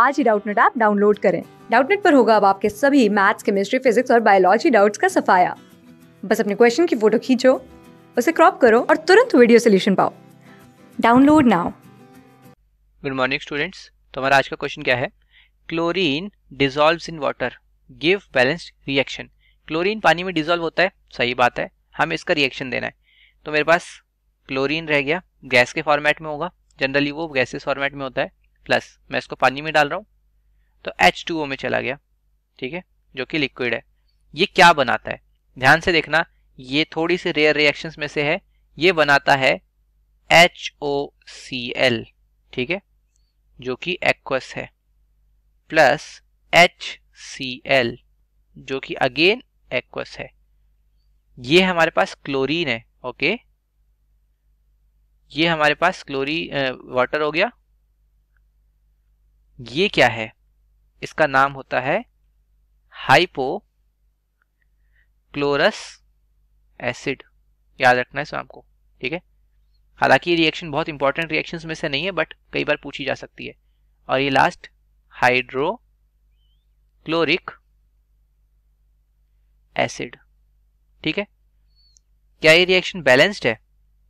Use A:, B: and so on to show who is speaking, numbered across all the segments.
A: आज ही Doubtnut app download करें डाउटनेट पर होगा अब आपके सभी मैथ्स केमिस्ट्री फिजिक्स और बायोलॉजी डाउट्स का सफाया बस अपने क्वेश्चन की फोटो खींचो उसे क्रॉप करो और तुरंत वीडियो सोल्यूशन पाओ download now
B: good morning students तो हमारा आज का क्वेश्चन क्या है chlorine dissolve in water give balanced reaction chlorine पानी में डिजोल्व होता है सही बात है हमें इसका रिएक्शन देना है तो मेरे पास क्लोरीन रह गया गैस के फॉर्मेट में होगा जनरली वो गैसेस फॉर्मेट में होता है प्लस मैं इसको पानी में डाल रहा हूँ तो एच टू ओ में चला गया ठीक है जो कि लिक्विड है ये क्या बनाता है ध्यान से देखना ये थोड़ी सी रेयर रिएक्शंस में से है ये बनाता है एच ओ सी एल ठीक है जो कि एक्वस है प्लस एच सी एल जो कि अगेन एक्वस है ये हमारे पास क्लोरीन है ओके ये हमारे पास क्लोरी वाटर हो गया ये क्या है इसका नाम होता है हाइपो क्लोरस एसिड याद रखना है सो आपको ठीक है हालांकि ये रिएक्शन बहुत इंपॉर्टेंट रिएक्शंस में से नहीं है बट कई बार पूछी जा सकती है और ये लास्ट हाइड्रो क्लोरिक एसिड ठीक है क्या ये रिएक्शन बैलेंस्ड है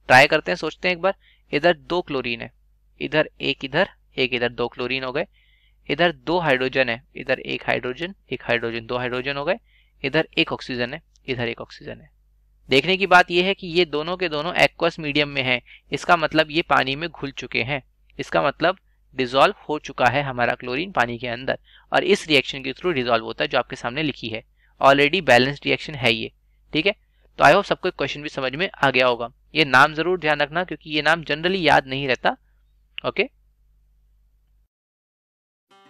B: ट्राई करते हैं सोचते हैं एक बार इधर दो क्लोरीन है इधर एक इधर एक इधर दो क्लोरीन हो गए इधर दो हाइड्रोजन है इधर एक हाइड्रोजन एक हाइड्रोजन दो हाइड्रोजन हो गए इधर एक ऑक्सीजन है इधर एक ऑक्सीजन है देखने की बात यह है कि ये दोनों के दोनों एक्वस मीडियम में है इसका मतलब ये पानी में घुल चुके हैं इसका मतलब डिजोल्व हो चुका है हमारा क्लोरीन पानी के अंदर और इस रिएक्शन के थ्रू डिजोल्व होता है जो आपके सामने लिखी है ऑलरेडी बैलेंस रिएक्शन है ये ठीक है तो आई होप सबको क्वेश्चन भी समझ में आ गया होगा ये नाम जरूर ध्यान रखना क्योंकि ये नाम जनरली याद नहीं रहता ओके